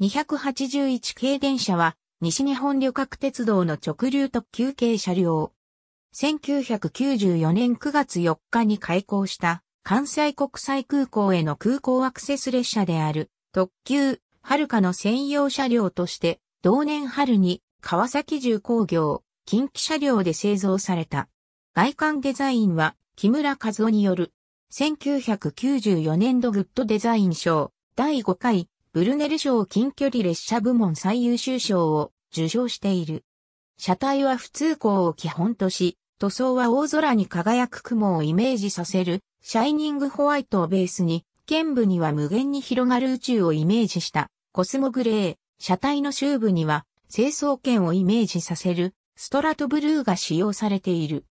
281系電車は西日本旅客鉄道の直流特急系車両。1994年9月4日に開港した関西国際空港への空港アクセス列車である特急はるかの専用車両として同年春に川崎重工業近畿車両で製造された。外観デザインは木村和夫による1994年度グッドデザイン賞第5回ブルネル賞近距離列車部門最優秀賞を受賞している。車体は普通光を基本とし、塗装は大空に輝く雲をイメージさせる、シャイニングホワイトをベースに、剣部には無限に広がる宇宙をイメージした、コスモグレー、車体の周部には、清掃剣をイメージさせる、ストラトブルーが使用されている。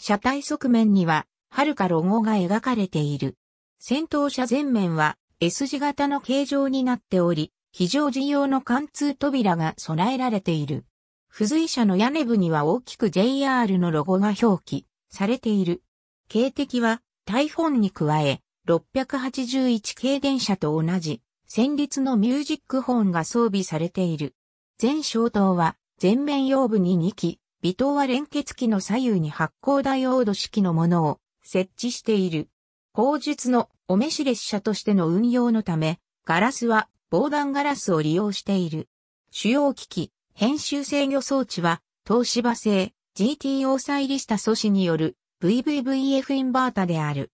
車体側面には、はるかロゴが描かれている。先頭車前面は、S 字型の形状になっており、非常時用の貫通扉が備えられている。付随車の屋根部には大きく JR のロゴが表記されている。警笛は台本に加え、681系電車と同じ、旋律のミュージックホーンが装備されている。全消灯は前面用部に2機、微灯は連結機の左右に発光ダイオード式のものを設置している。後述のお召し列車としての運用のため、ガラスは防弾ガラスを利用している。主要機器、編集制御装置は、東芝製 GTO サイリスタ素子による VVVF インバータである。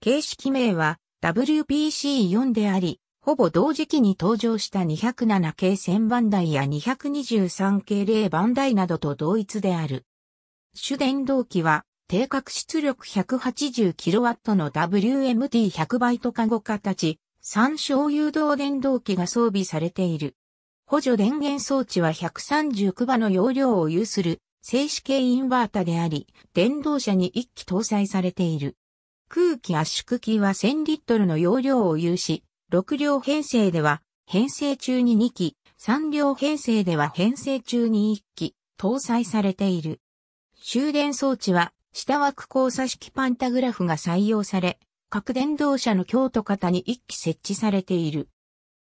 形式名は WPC4 であり、ほぼ同時期に登場した207系1000番台や223系0番台などと同一である。主電動機は定格出力 180kW の WMT100 倍と加護形、三小誘導電動機が装備されている。補助電源装置は139馬の容量を有する静止系インバータであり、電動車に1機搭載されている。空気圧縮機は1000リットルの容量を有し、6両編成では編成中に2機、3両編成では編成中に1機搭載されている。終電装置は下枠交差式パンタグラフが採用され、各電動車の京都型に1機設置されている。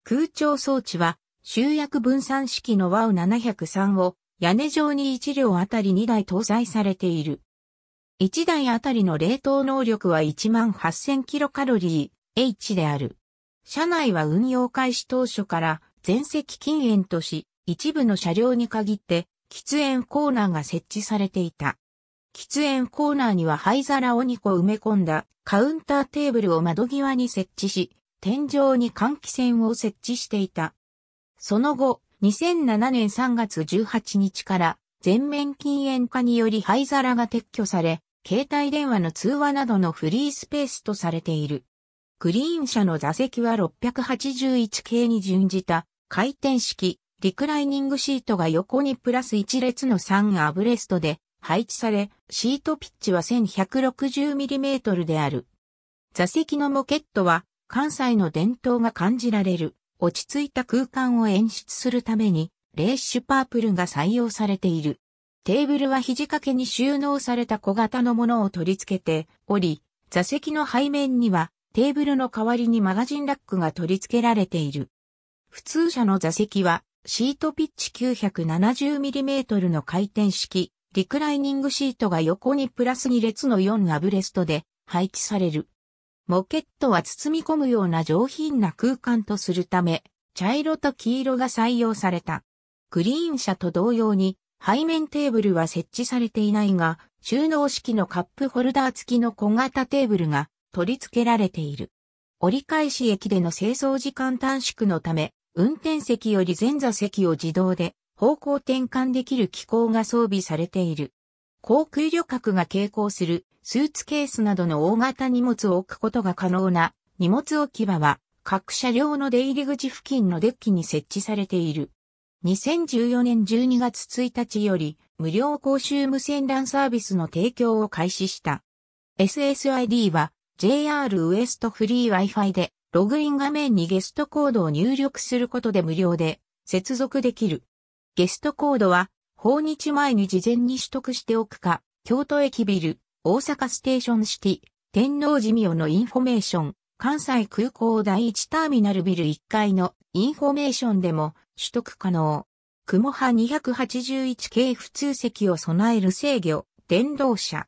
空調装置は、集約分散式のワウ7 0 3を屋根上に1両あたり2台搭載されている。1台あたりの冷凍能力は18,000キロカロリー H である。車内は運用開始当初から全席禁煙とし、一部の車両に限って喫煙コーナーが設置されていた。喫煙コーナーには灰皿を2個埋め込んだカウンターテーブルを窓際に設置し、天井に換気扇を設置していた。その後、2007年3月18日から全面禁煙化により灰皿が撤去され、携帯電話の通話などのフリースペースとされている。グリーン車の座席は681系に準じた回転式リクライニングシートが横にプラス1列の3アブレストで配置され、シートピッチは 1160mm である。座席のモケットは関西の伝統が感じられる落ち着いた空間を演出するためにレーシュパープルが採用されている。テーブルは肘掛けに収納された小型のものを取り付けており、座席の背面にはテーブルの代わりにマガジンラックが取り付けられている。普通車の座席はシートピッチ 970mm の回転式リクライニングシートが横にプラス2列の4アブレストで配置される。モケットは包み込むような上品な空間とするため、茶色と黄色が採用された。グリーン車と同様に、背面テーブルは設置されていないが、収納式のカップホルダー付きの小型テーブルが取り付けられている。折り返し駅での清掃時間短縮のため、運転席より前座席を自動で方向転換できる機構が装備されている。航空旅客が携行するスーツケースなどの大型荷物を置くことが可能な荷物置き場は各車両の出入り口付近のデッキに設置されている。2014年12月1日より無料公衆無線 LAN サービスの提供を開始した。SSID は JR ウエストフリー Wi-Fi でログイン画面にゲストコードを入力することで無料で接続できる。ゲストコードは、訪日前に事前に取得しておくか、京都駅ビル、大阪ステーションシティ、天王寺ミオのインフォメーション、関西空港第1ターミナルビル1階のインフォメーションでも取得可能。雲波281系普通席を備える制御、電動車。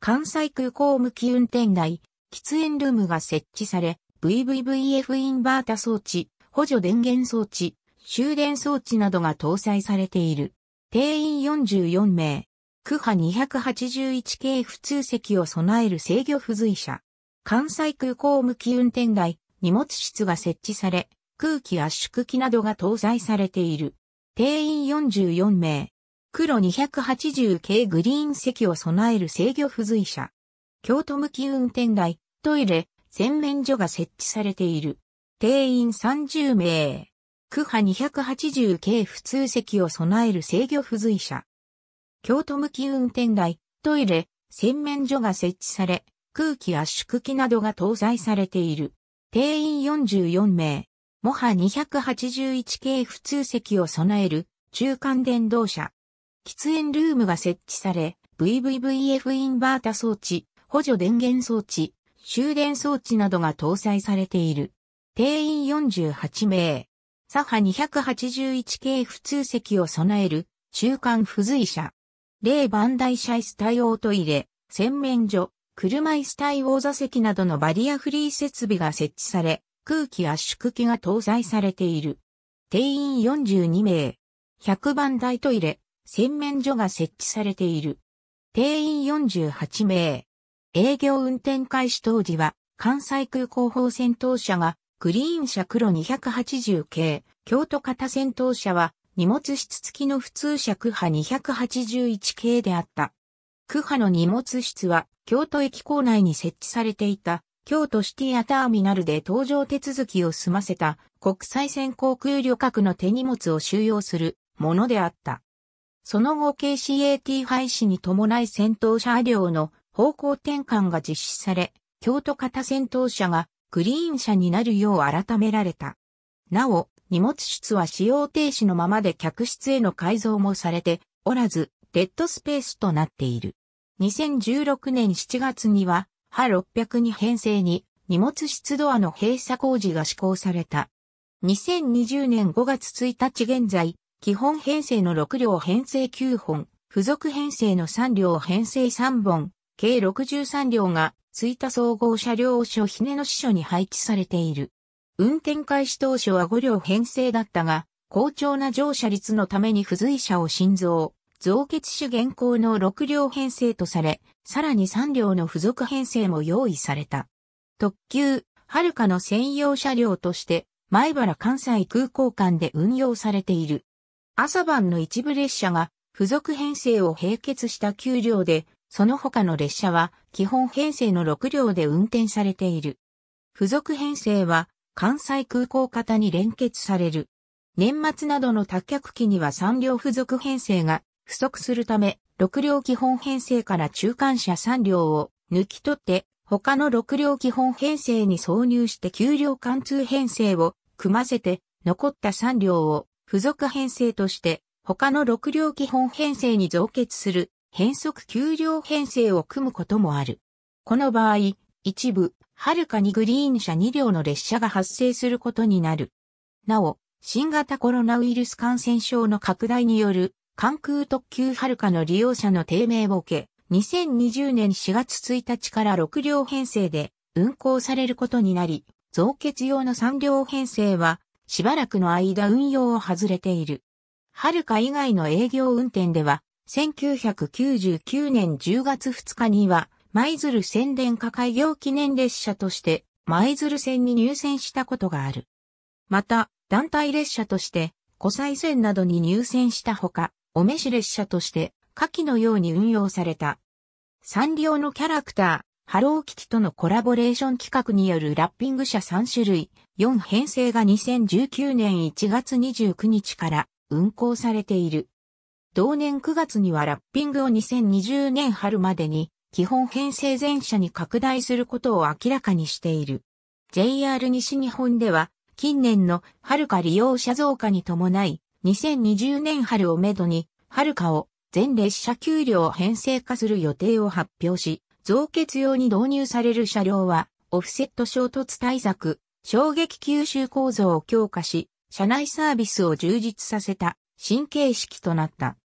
関西空港向き運転台、喫煙ルームが設置され、VVVF インバータ装置、補助電源装置、終電装置などが搭載されている。定員44名、区波281系普通席を備える制御付随車。関西空港向き運転台、荷物室が設置され、空気圧縮機などが搭載されている。定員44名、黒280系グリーン席を備える制御付随車。京都向き運転台、トイレ、洗面所が設置されている。定員30名。区波280系普通席を備える制御不随車。京都向き運転台、トイレ、洗面所が設置され、空気圧縮機などが搭載されている。定員44名。モハ281系普通席を備える中間電動車。喫煙ルームが設置され、VVVF インバータ装置、補助電源装置、終電装置などが搭載されている。定員48名。左派281系普通席を備える中間付随車。例番台車椅子対応トイレ、洗面所、車椅子対応座席などのバリアフリー設備が設置され、空気圧縮機が搭載されている。定員42名。100番台トイレ、洗面所が設置されている。定員48名。営業運転開始当時は、関西空港放線当社がグリーン車黒280系、京都型戦闘車は、荷物室付きの普通車区派281系であった。区派の荷物室は、京都駅構内に設置されていた、京都シティアターミナルで搭乗手続きを済ませた、国際線航空旅客の手荷物を収容するものであった。その後 KCAT 廃止に伴い戦闘車両の方向転換が実施され、京都型戦闘車がグリーン車になるよう改められた。なお、荷物室は使用停止のままで客室への改造もされておらず、デッドスペースとなっている。2016年7月には、ハ600に編成に荷物室ドアの閉鎖工事が施行された。2020年5月1日現在、基本編成の6両編成9本、付属編成の3両編成3本、計63両がいた総合車両所ひねの支所に配置されている。運転開始当初は5両編成だったが、好調な乗車率のために付随車を新臓。増結種現行の6両編成とされ、さらに3両の付属編成も用意された。特急、はるかの専用車両として、前原関西空港間で運用されている。朝晩の一部列車が、付属編成を併結した給料で、その他の列車は基本編成の6両で運転されている。付属編成は関西空港型に連結される。年末などの脱却期には3両付属編成が不足するため、6両基本編成から中間車3両を抜き取って、他の6両基本編成に挿入して9両貫通編成を組ませて、残った3両を付属編成として、他の6両基本編成に増結する変則給料編成を組むこともある。この場合、一部、はるかにグリーン車2両の列車が発生することになる。なお、新型コロナウイルス感染症の拡大による、関空特急はるかの利用者の低迷を受け、2020年4月1日から6両編成で運行されることになり、増結用の3両編成は、しばらくの間運用を外れている。はるか以外の営業運転では、1999年10月2日には、舞鶴宣伝化開業記念列車として、舞鶴線に入線したことがある。また、団体列車として、湖西線などに入線したほか、お召し列車として、下記のように運用された。サンリオのキャラクター、ハローキティとのコラボレーション企画によるラッピング車3種類、4編成が2019年1月29日から運行されている。同年9月にはラッピングを2020年春までに基本編成全車に拡大することを明らかにしている。JR 西日本では近年の遥か利用者増加に伴い2020年春をめどに遥かを全列車給料編成化する予定を発表し、増結用に導入される車両はオフセット衝突対策、衝撃吸収構造を強化し、車内サービスを充実させた新形式となった。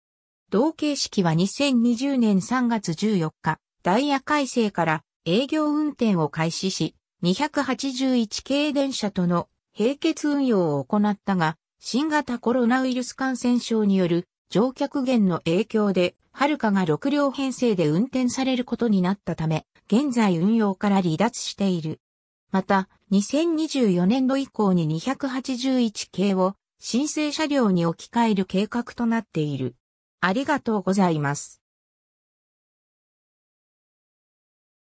同形式は2020年3月14日、ダイヤ改正から営業運転を開始し、281系電車との並結運用を行ったが、新型コロナウイルス感染症による乗客減の影響で、はるかが6両編成で運転されることになったため、現在運用から離脱している。また、2024年度以降に281系を申請車両に置き換える計画となっている。ありがとうございます。